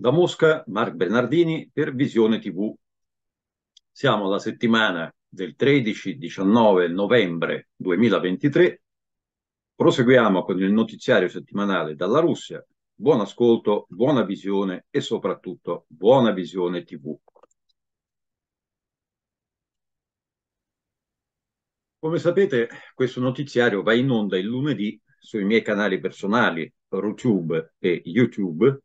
Da Mosca, Marc Bernardini per Visione TV. Siamo alla settimana del 13-19 novembre 2023. Proseguiamo con il notiziario settimanale dalla Russia. Buon ascolto, buona visione e soprattutto buona visione TV. Come sapete, questo notiziario va in onda il lunedì sui miei canali personali, RuTube e YouTube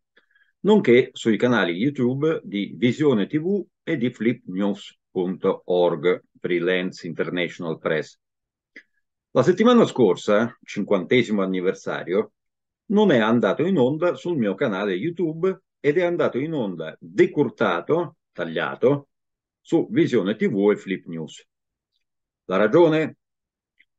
nonché sui canali YouTube di Visione TV e di flipnews.org, Freelance International Press. La settimana scorsa, cinquantesimo anniversario, non è andato in onda sul mio canale YouTube ed è andato in onda decurtato, tagliato, su Visione TV e Flip News. La ragione?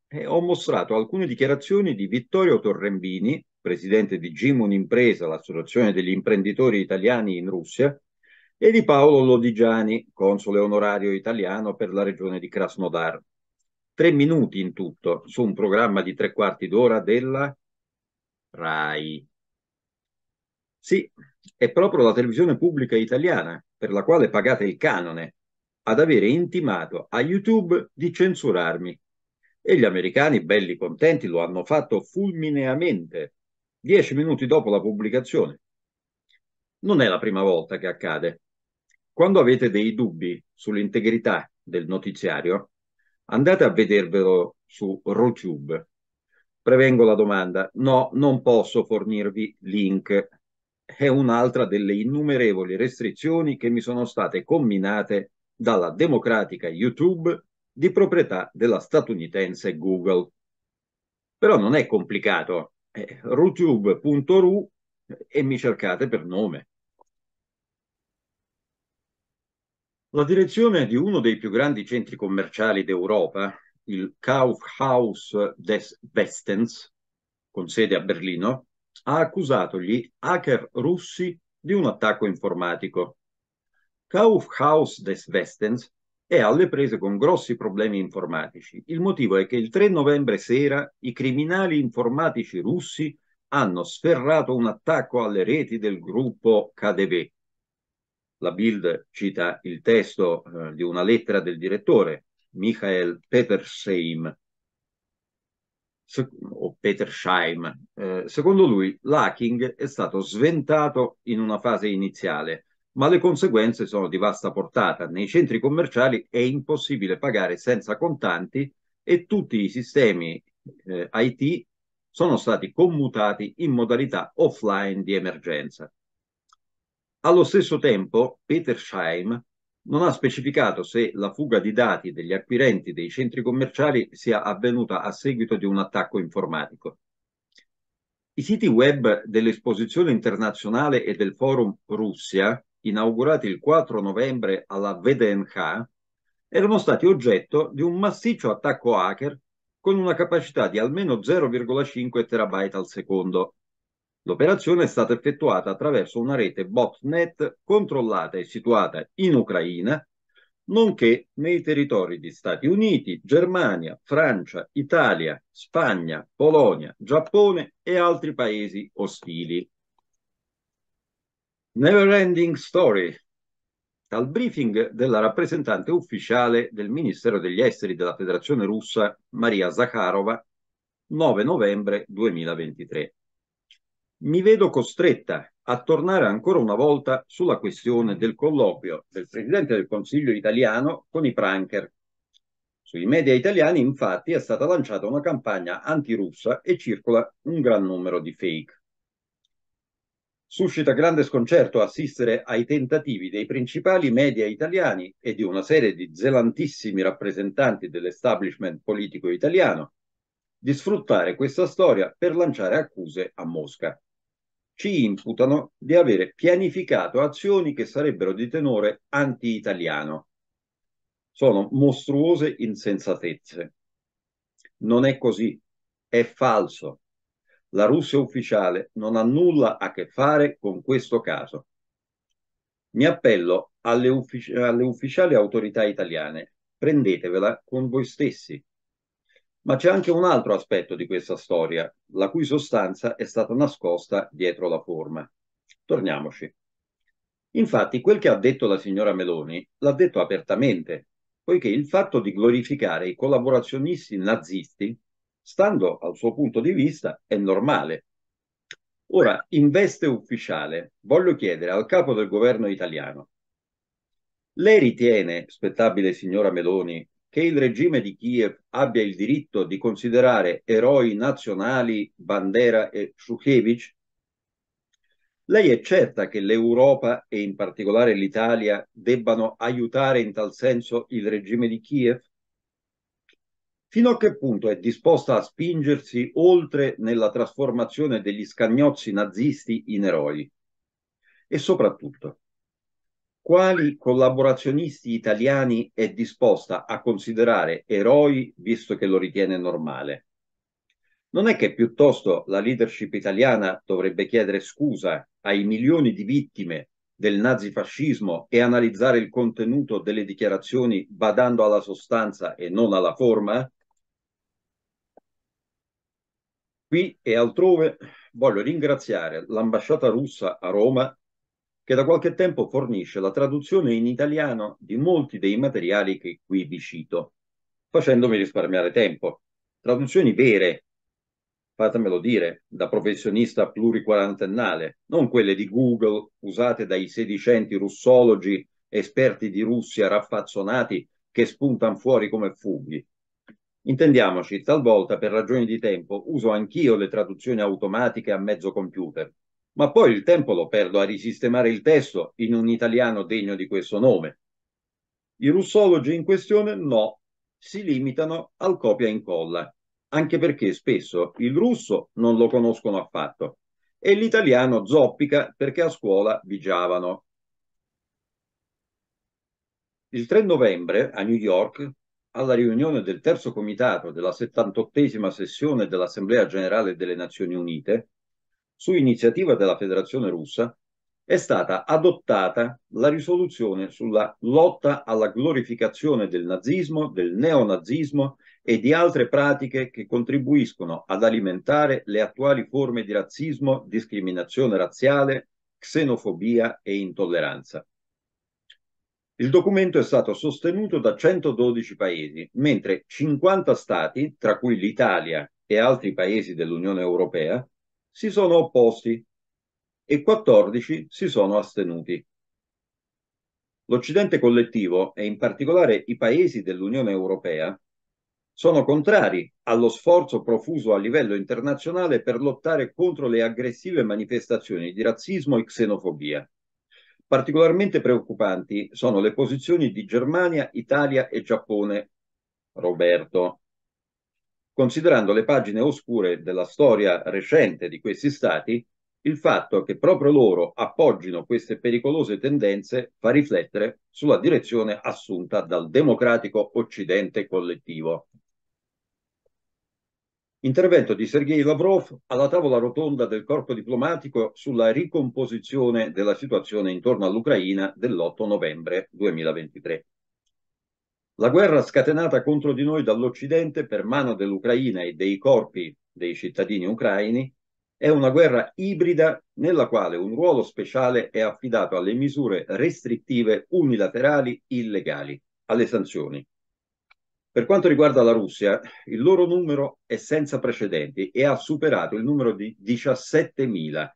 E eh, ho mostrato alcune dichiarazioni di Vittorio Torrembini, presidente di Gimun Impresa, l'associazione degli imprenditori italiani in Russia, e di Paolo Lodigiani, console onorario italiano per la regione di Krasnodar. Tre minuti in tutto su un programma di tre quarti d'ora della RAI. Sì, è proprio la televisione pubblica italiana, per la quale pagate il canone, ad avere intimato a YouTube di censurarmi. E gli americani, belli contenti, lo hanno fatto fulmineamente dieci minuti dopo la pubblicazione. Non è la prima volta che accade. Quando avete dei dubbi sull'integrità del notiziario, andate a vedervelo su RoTube. Prevengo la domanda, no, non posso fornirvi link. È un'altra delle innumerevoli restrizioni che mi sono state combinate dalla democratica YouTube di proprietà della statunitense Google. Però non è complicato eh, rutube.ru e mi cercate per nome. La direzione di uno dei più grandi centri commerciali d'Europa, il Kaufhaus des Westens, con sede a Berlino, ha accusato gli hacker russi di un attacco informatico. Kaufhaus des Westens è alle prese con grossi problemi informatici. Il motivo è che il 3 novembre sera i criminali informatici russi hanno sferrato un attacco alle reti del gruppo KDB. La Bild cita il testo eh, di una lettera del direttore, Michael Petersheim, se- o Petersheim. Eh, secondo lui l'hacking è stato sventato in una fase iniziale, ma le conseguenze sono di vasta portata. Nei centri commerciali è impossibile pagare senza contanti e tutti i sistemi eh, IT sono stati commutati in modalità offline di emergenza. Allo stesso tempo, Peter Scheim non ha specificato se la fuga di dati degli acquirenti dei centri commerciali sia avvenuta a seguito di un attacco informatico. I siti web dell'esposizione internazionale e del forum Russia inaugurati il 4 novembre alla VDNH, erano stati oggetto di un massiccio attacco hacker con una capacità di almeno 0,5 terabyte al secondo. L'operazione è stata effettuata attraverso una rete botnet controllata e situata in Ucraina, nonché nei territori di Stati Uniti, Germania, Francia, Italia, Spagna, Polonia, Giappone e altri paesi ostili. Never Ending Story, dal briefing della rappresentante ufficiale del Ministero degli Esteri della Federazione Russa, Maria Zakharova, 9 novembre 2023. Mi vedo costretta a tornare ancora una volta sulla questione del colloquio del Presidente del Consiglio italiano con i pranker. Sui media italiani, infatti, è stata lanciata una campagna antirussa e circola un gran numero di fake. Suscita grande sconcerto assistere ai tentativi dei principali media italiani e di una serie di zelantissimi rappresentanti dell'establishment politico italiano di sfruttare questa storia per lanciare accuse a Mosca. Ci imputano di avere pianificato azioni che sarebbero di tenore anti-italiano. Sono mostruose insensatezze. Non è così, è falso. La Russia ufficiale non ha nulla a che fare con questo caso. Mi appello alle, uffici alle ufficiali autorità italiane, prendetevela con voi stessi. Ma c'è anche un altro aspetto di questa storia, la cui sostanza è stata nascosta dietro la forma. Torniamoci. Infatti, quel che ha detto la signora Meloni l'ha detto apertamente, poiché il fatto di glorificare i collaborazionisti nazisti stando al suo punto di vista, è normale. Ora, in veste ufficiale, voglio chiedere al capo del governo italiano, lei ritiene, spettabile signora Meloni, che il regime di Kiev abbia il diritto di considerare eroi nazionali Bandera e Shukevich? Lei è certa che l'Europa e in particolare l'Italia debbano aiutare in tal senso il regime di Kiev? Fino a che punto è disposta a spingersi oltre nella trasformazione degli scagnozzi nazisti in eroi? E soprattutto, quali collaborazionisti italiani è disposta a considerare eroi visto che lo ritiene normale? Non è che piuttosto la leadership italiana dovrebbe chiedere scusa ai milioni di vittime del nazifascismo e analizzare il contenuto delle dichiarazioni badando alla sostanza e non alla forma? Qui e altrove voglio ringraziare l'ambasciata russa a Roma che da qualche tempo fornisce la traduzione in italiano di molti dei materiali che qui vi cito, facendomi risparmiare tempo. Traduzioni vere, fatemelo dire, da professionista pluriquarantennale, non quelle di Google usate dai sedicenti russologi esperti di Russia raffazzonati che spuntano fuori come funghi. Intendiamoci, talvolta per ragioni di tempo uso anch'io le traduzioni automatiche a mezzo computer, ma poi il tempo lo perdo a risistemare il testo in un italiano degno di questo nome. I russologi in questione no, si limitano al copia e incolla, anche perché spesso il russo non lo conoscono affatto e l'italiano zoppica perché a scuola vigiavano. Il 3 novembre a New York alla riunione del terzo comitato della 78esima sessione dell'Assemblea generale delle Nazioni Unite, su iniziativa della Federazione russa, è stata adottata la risoluzione sulla lotta alla glorificazione del nazismo, del neonazismo e di altre pratiche che contribuiscono ad alimentare le attuali forme di razzismo, discriminazione razziale, xenofobia e intolleranza. Il documento è stato sostenuto da 112 paesi, mentre 50 stati, tra cui l'Italia e altri paesi dell'Unione Europea, si sono opposti e 14 si sono astenuti. L'Occidente collettivo e in particolare i paesi dell'Unione Europea sono contrari allo sforzo profuso a livello internazionale per lottare contro le aggressive manifestazioni di razzismo e xenofobia. Particolarmente preoccupanti sono le posizioni di Germania, Italia e Giappone, Roberto. Considerando le pagine oscure della storia recente di questi stati, il fatto che proprio loro appoggino queste pericolose tendenze fa riflettere sulla direzione assunta dal democratico Occidente collettivo. Intervento di Sergei Lavrov alla tavola rotonda del corpo diplomatico sulla ricomposizione della situazione intorno all'Ucraina dell'8 novembre 2023. La guerra scatenata contro di noi dall'Occidente per mano dell'Ucraina e dei corpi dei cittadini ucraini è una guerra ibrida nella quale un ruolo speciale è affidato alle misure restrittive unilaterali illegali, alle sanzioni per quanto riguarda la Russia, il loro numero è senza precedenti e ha superato il numero di 17.000.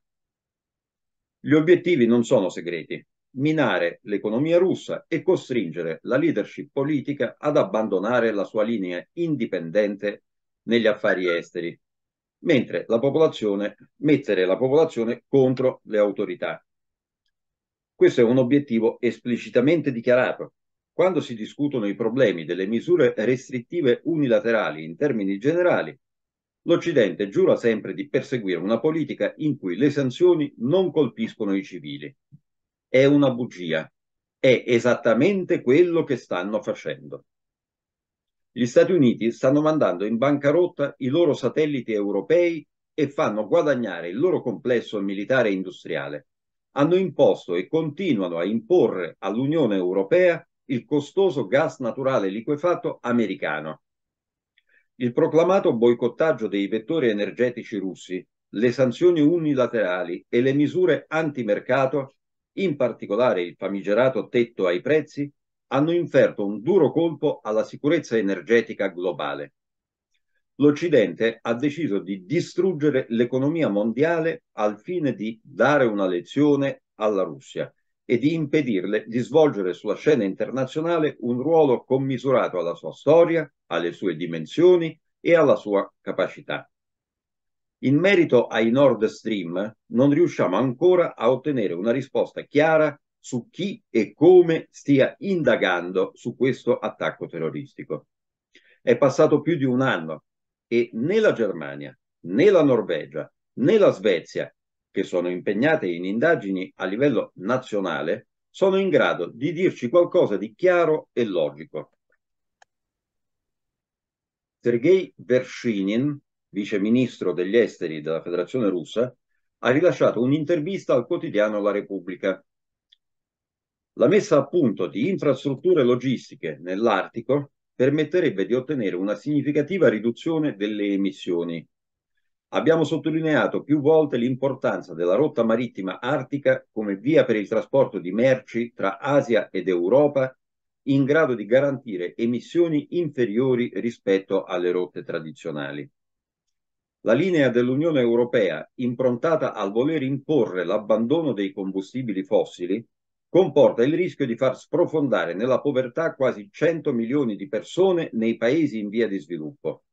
Gli obiettivi non sono segreti. Minare l'economia russa e costringere la leadership politica ad abbandonare la sua linea indipendente negli affari esteri, mentre la popolazione, mettere la popolazione contro le autorità. Questo è un obiettivo esplicitamente dichiarato quando si discutono i problemi delle misure restrittive unilaterali in termini generali, l'Occidente giura sempre di perseguire una politica in cui le sanzioni non colpiscono i civili. È una bugia. È esattamente quello che stanno facendo. Gli Stati Uniti stanno mandando in bancarotta i loro satelliti europei e fanno guadagnare il loro complesso militare e industriale. Hanno imposto e continuano a imporre all'Unione Europea il costoso gas naturale liquefatto americano. Il proclamato boicottaggio dei vettori energetici russi, le sanzioni unilaterali e le misure antimercato, in particolare il famigerato tetto ai prezzi, hanno inferto un duro colpo alla sicurezza energetica globale. L'Occidente ha deciso di distruggere l'economia mondiale al fine di dare una lezione alla Russia, e di impedirle di svolgere sulla scena internazionale un ruolo commisurato alla sua storia, alle sue dimensioni e alla sua capacità. In merito ai Nord Stream, non riusciamo ancora a ottenere una risposta chiara su chi e come stia indagando su questo attacco terroristico. È passato più di un anno e né la Germania, né la Norvegia, né la Svezia che sono impegnate in indagini a livello nazionale, sono in grado di dirci qualcosa di chiaro e logico. Sergei Vershinin, viceministro degli esteri della Federazione russa, ha rilasciato un'intervista al quotidiano La Repubblica. La messa a punto di infrastrutture logistiche nell'Artico permetterebbe di ottenere una significativa riduzione delle emissioni Abbiamo sottolineato più volte l'importanza della rotta marittima artica come via per il trasporto di merci tra Asia ed Europa in grado di garantire emissioni inferiori rispetto alle rotte tradizionali. La linea dell'Unione Europea, improntata al voler imporre l'abbandono dei combustibili fossili, comporta il rischio di far sprofondare nella povertà quasi 100 milioni di persone nei paesi in via di sviluppo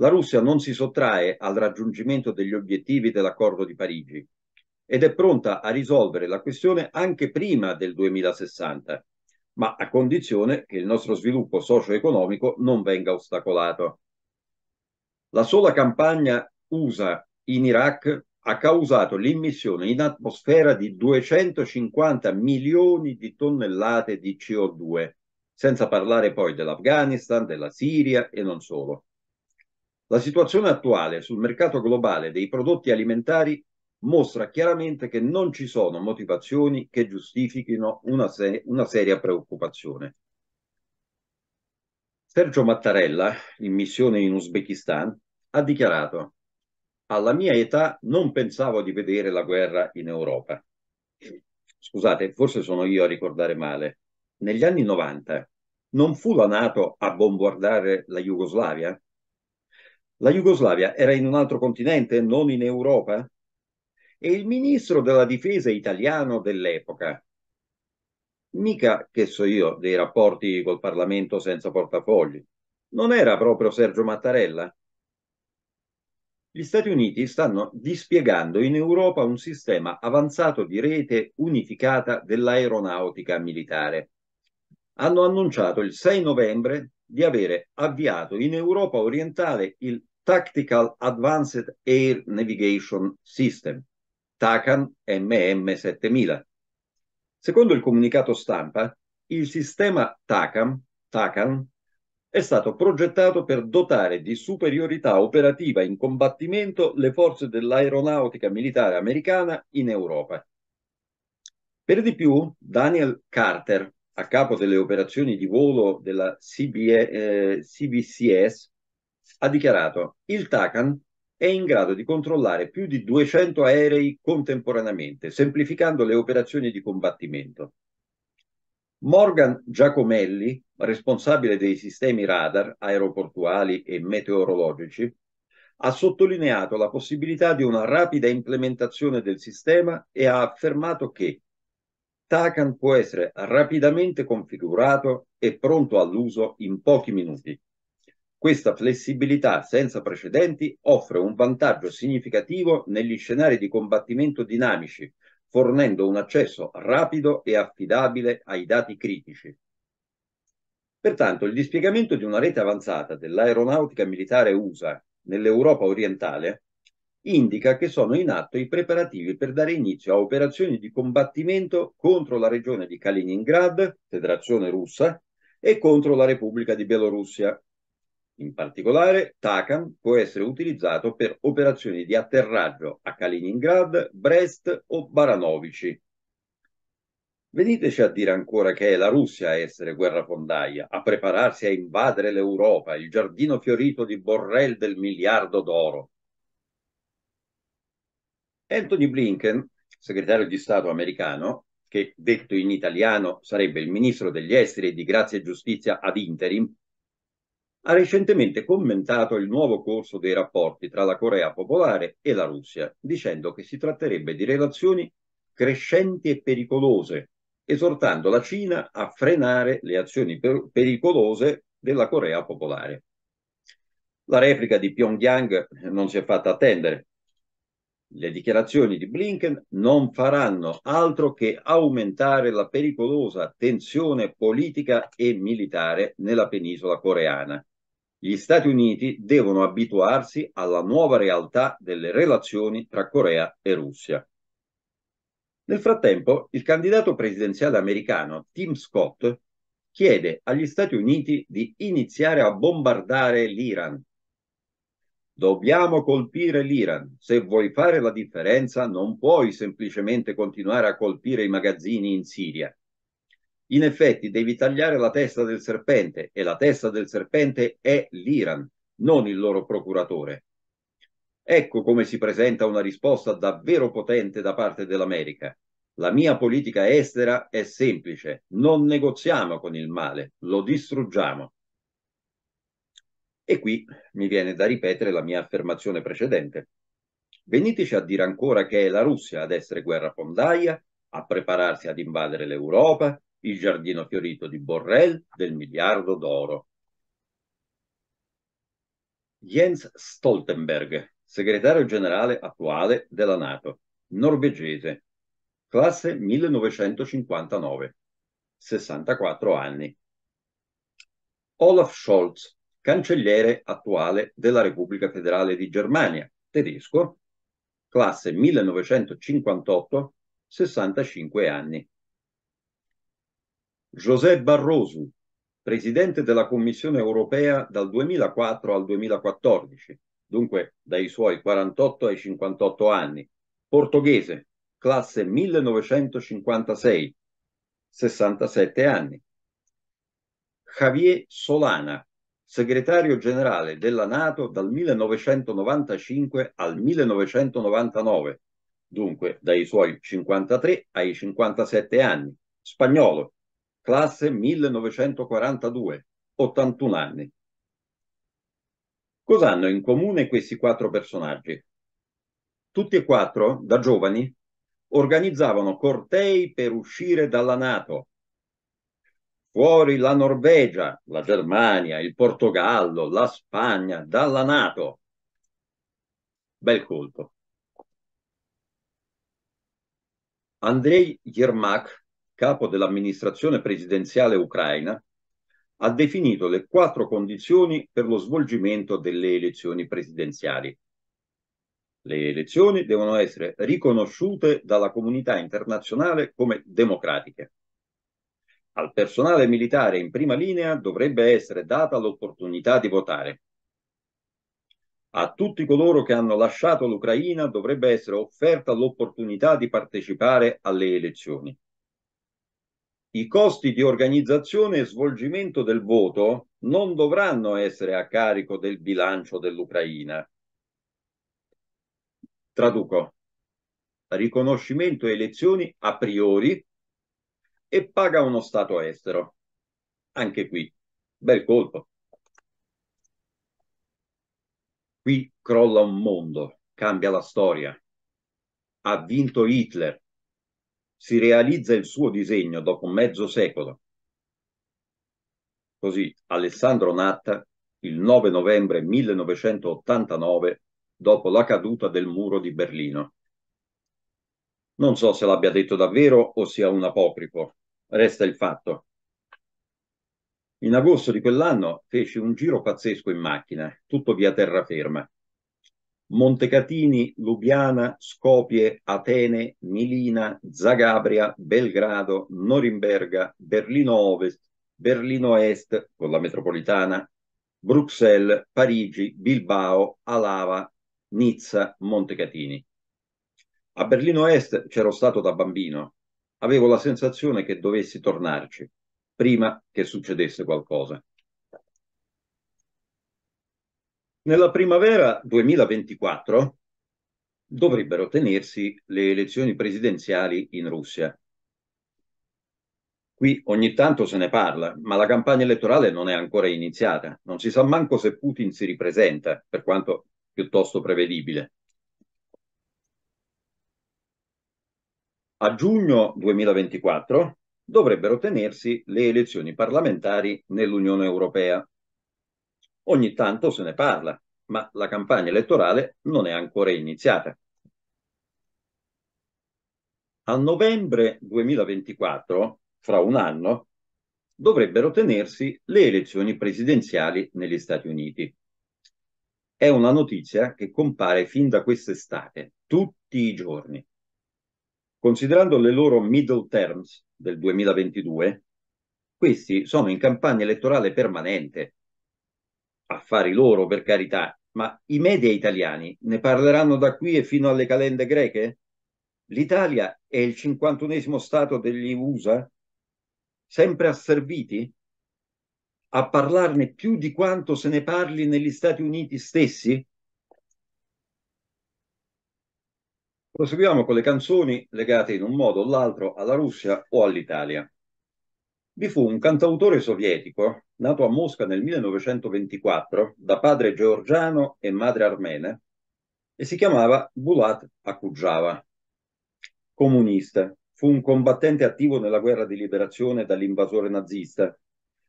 la Russia non si sottrae al raggiungimento degli obiettivi dell'accordo di Parigi ed è pronta a risolvere la questione anche prima del 2060, ma a condizione che il nostro sviluppo socio-economico non venga ostacolato. La sola campagna USA in Iraq ha causato l'immissione in atmosfera di 250 milioni di tonnellate di CO2, senza parlare poi dell'Afghanistan, della Siria e non solo. La situazione attuale sul mercato globale dei prodotti alimentari mostra chiaramente che non ci sono motivazioni che giustifichino una, se una seria preoccupazione. Sergio Mattarella, in missione in Uzbekistan, ha dichiarato alla mia età non pensavo di vedere la guerra in Europa. Scusate, forse sono io a ricordare male. Negli anni 90 non fu la Nato a bombardare la Jugoslavia? La Jugoslavia era in un altro continente, non in Europa? E il ministro della difesa italiano dell'epoca, mica che so io dei rapporti col Parlamento senza portafogli, non era proprio Sergio Mattarella? Gli Stati Uniti stanno dispiegando in Europa un sistema avanzato di rete unificata dell'aeronautica militare. Hanno annunciato il 6 novembre di avere avviato in Europa orientale il Tactical Advanced Air Navigation System, TACAN MM7000. Secondo il comunicato stampa, il sistema TACAN, TACAN è stato progettato per dotare di superiorità operativa in combattimento le forze dell'aeronautica militare americana in Europa. Per di più, Daniel Carter, a capo delle operazioni di volo della CBE, eh, CBCS, ha dichiarato il TACAN è in grado di controllare più di 200 aerei contemporaneamente, semplificando le operazioni di combattimento. Morgan Giacomelli, responsabile dei sistemi radar aeroportuali e meteorologici, ha sottolineato la possibilità di una rapida implementazione del sistema e ha affermato che TACAN può essere rapidamente configurato e pronto all'uso in pochi minuti. Questa flessibilità senza precedenti offre un vantaggio significativo negli scenari di combattimento dinamici, fornendo un accesso rapido e affidabile ai dati critici. Pertanto il dispiegamento di una rete avanzata dell'aeronautica militare USA nell'Europa orientale indica che sono in atto i preparativi per dare inizio a operazioni di combattimento contro la regione di Kaliningrad, Federazione russa, e contro la Repubblica di Bielorussia, in particolare, TACAM può essere utilizzato per operazioni di atterraggio a Kaliningrad, Brest o Baranovici. Veniteci a dire ancora che è la Russia a essere guerra fondaia, a prepararsi a invadere l'Europa, il giardino fiorito di Borrell del miliardo d'oro. Anthony Blinken, segretario di Stato americano, che detto in italiano sarebbe il ministro degli esteri e di grazia e giustizia ad interim, ha recentemente commentato il nuovo corso dei rapporti tra la Corea Popolare e la Russia, dicendo che si tratterebbe di relazioni crescenti e pericolose, esortando la Cina a frenare le azioni per pericolose della Corea Popolare. La replica di Pyongyang non si è fatta attendere. Le dichiarazioni di Blinken non faranno altro che aumentare la pericolosa tensione politica e militare nella penisola coreana, gli Stati Uniti devono abituarsi alla nuova realtà delle relazioni tra Corea e Russia. Nel frattempo, il candidato presidenziale americano Tim Scott chiede agli Stati Uniti di iniziare a bombardare l'Iran. Dobbiamo colpire l'Iran. Se vuoi fare la differenza, non puoi semplicemente continuare a colpire i magazzini in Siria. In effetti devi tagliare la testa del serpente e la testa del serpente è l'Iran, non il loro procuratore. Ecco come si presenta una risposta davvero potente da parte dell'America. La mia politica estera è semplice, non negoziamo con il male, lo distruggiamo. E qui mi viene da ripetere la mia affermazione precedente. Veniteci a dire ancora che è la Russia ad essere guerra fondaia, a prepararsi ad invadere l'Europa, il giardino fiorito di Borrell del miliardo d'oro. Jens Stoltenberg, segretario generale attuale della Nato, norvegese, classe 1959, 64 anni. Olaf Scholz, cancelliere attuale della Repubblica Federale di Germania, tedesco, classe 1958, 65 anni. José Barroso, presidente della Commissione europea dal 2004 al 2014, dunque dai suoi 48 ai 58 anni, portoghese, classe 1956, 67 anni. Javier Solana, segretario generale della Nato dal 1995 al 1999, dunque dai suoi 53 ai 57 anni, spagnolo, classe 1942, 81 anni. Cosa hanno in comune questi quattro personaggi? Tutti e quattro, da giovani, organizzavano cortei per uscire dalla Nato. Fuori la Norvegia, la Germania, il Portogallo, la Spagna, dalla Nato. Bel colpo. Andrei Yermak capo dell'amministrazione presidenziale ucraina, ha definito le quattro condizioni per lo svolgimento delle elezioni presidenziali. Le elezioni devono essere riconosciute dalla comunità internazionale come democratiche. Al personale militare in prima linea dovrebbe essere data l'opportunità di votare. A tutti coloro che hanno lasciato l'Ucraina dovrebbe essere offerta l'opportunità di partecipare alle elezioni i costi di organizzazione e svolgimento del voto non dovranno essere a carico del bilancio dell'Ucraina. Traduco. Riconoscimento e elezioni a priori e paga uno Stato estero. Anche qui, bel colpo. Qui crolla un mondo, cambia la storia. Ha vinto Hitler, si realizza il suo disegno dopo mezzo secolo. Così Alessandro Natta, il 9 novembre 1989, dopo la caduta del muro di Berlino. Non so se l'abbia detto davvero o sia un apocrifo, resta il fatto. In agosto di quell'anno feci un giro pazzesco in macchina, tutto via terraferma. Montecatini, Lubiana, Scopie, Atene, Milina, Zagabria, Belgrado, Norimberga, Berlino Ovest, Berlino Est con la metropolitana, Bruxelles, Parigi, Bilbao, Alava, Nizza, Montecatini. A Berlino Est c'ero stato da bambino. Avevo la sensazione che dovessi tornarci prima che succedesse qualcosa. Nella primavera 2024 dovrebbero tenersi le elezioni presidenziali in Russia. Qui ogni tanto se ne parla, ma la campagna elettorale non è ancora iniziata. Non si sa manco se Putin si ripresenta, per quanto piuttosto prevedibile. A giugno 2024 dovrebbero tenersi le elezioni parlamentari nell'Unione Europea ogni tanto se ne parla, ma la campagna elettorale non è ancora iniziata. A novembre 2024, fra un anno, dovrebbero tenersi le elezioni presidenziali negli Stati Uniti. È una notizia che compare fin da quest'estate, tutti i giorni. Considerando le loro middle terms del 2022, questi sono in campagna elettorale permanente affari loro per carità, ma i media italiani ne parleranno da qui e fino alle calende greche? L'Italia è il 51 Stato degli USA? Sempre asserviti? A parlarne più di quanto se ne parli negli Stati Uniti stessi? Proseguiamo con le canzoni legate in un modo o l'altro alla Russia o all'Italia vi fu un cantautore sovietico, nato a Mosca nel 1924, da padre georgiano e madre armena, e si chiamava Bulat Akujava. Comunista, fu un combattente attivo nella guerra di liberazione dall'invasore nazista.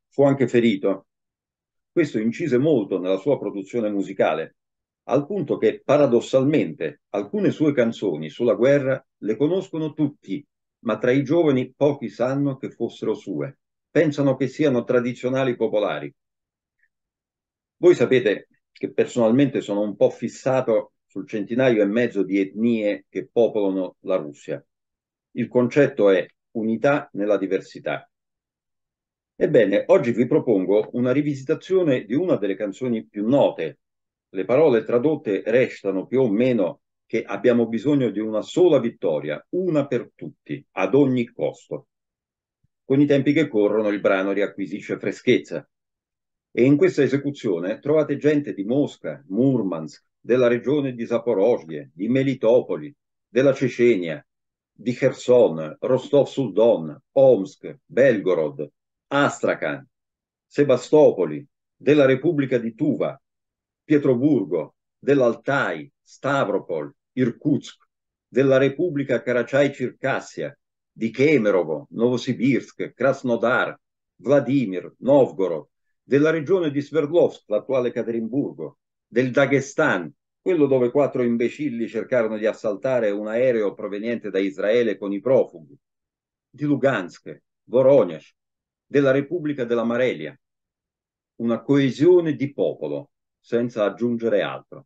Fu anche ferito. Questo incise molto nella sua produzione musicale, al punto che paradossalmente alcune sue canzoni sulla guerra le conoscono tutti, ma tra i giovani pochi sanno che fossero sue. Pensano che siano tradizionali popolari. Voi sapete che personalmente sono un po' fissato sul centinaio e mezzo di etnie che popolano la Russia. Il concetto è unità nella diversità. Ebbene, oggi vi propongo una rivisitazione di una delle canzoni più note. Le parole tradotte restano più o meno che abbiamo bisogno di una sola vittoria, una per tutti, ad ogni costo. Con i tempi che corrono il brano riacquisisce freschezza e in questa esecuzione trovate gente di Mosca, Murmansk, della regione di Zaporozhye, di Melitopoli, della Cecenia, di Kherson, Rostov-sul-Don, Omsk, Belgorod, Astrakhan, Sebastopoli, della Repubblica di Tuva, Pietroburgo, dell'Altai, Stavropol, Irkutsk, della Repubblica Karachay-Circassia, di Kemerovo, Novosibirsk, Krasnodar, Vladimir, Novgorod, della regione di Sverdlovsk, l'attuale Caterinburgo, del Daghestan, quello dove quattro imbecilli cercarono di assaltare un aereo proveniente da Israele con i profughi, di Lugansk, Voronezh, della Repubblica della Marelia. Una coesione di popolo, senza aggiungere altro.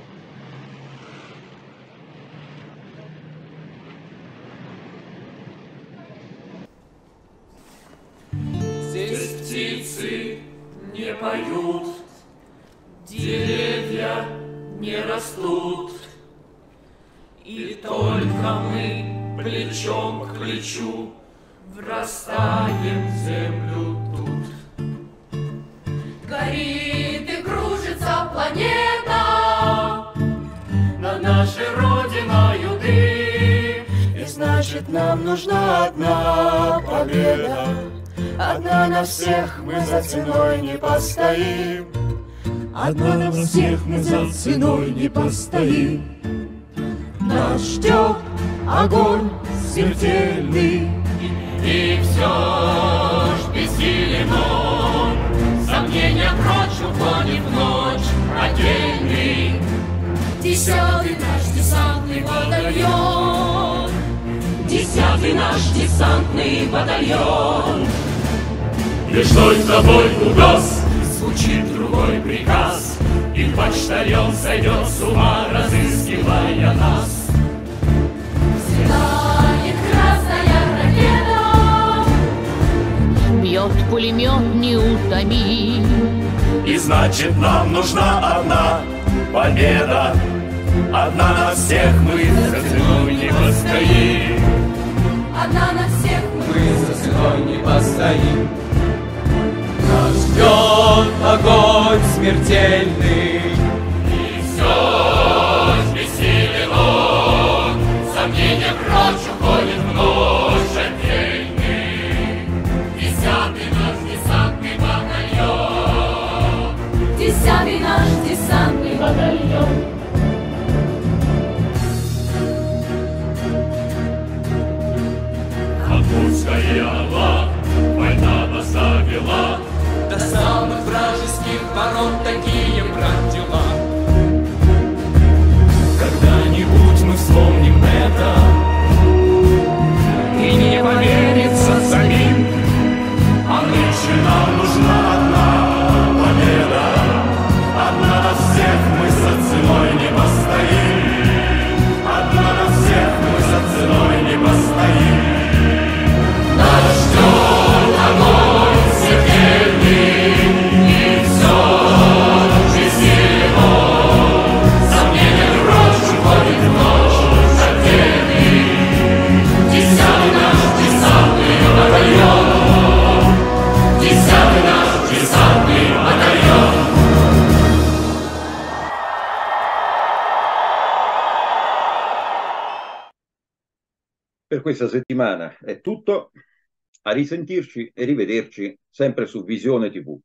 ценой не постоим. Одна на всех мы за ценой не постоим. Нас ждет огонь смертельный. И все ж бессилен он, Сомнения прочь уходит в ночь родильный. А Десятый наш десантный батальон, Десятый наш десантный батальон с тобой угроз Звучит другой приказ И почтальон сойдет с ума, разыскивая нас Взлетает красная ракета Бьет пулемет не неутомим И значит нам нужна одна победа Одна на всех мы развернем смертельный. ворот такие, брать дела Когда-нибудь мы вспомним это И не поверится за settimana è tutto, a risentirci e rivederci sempre su Visione TV.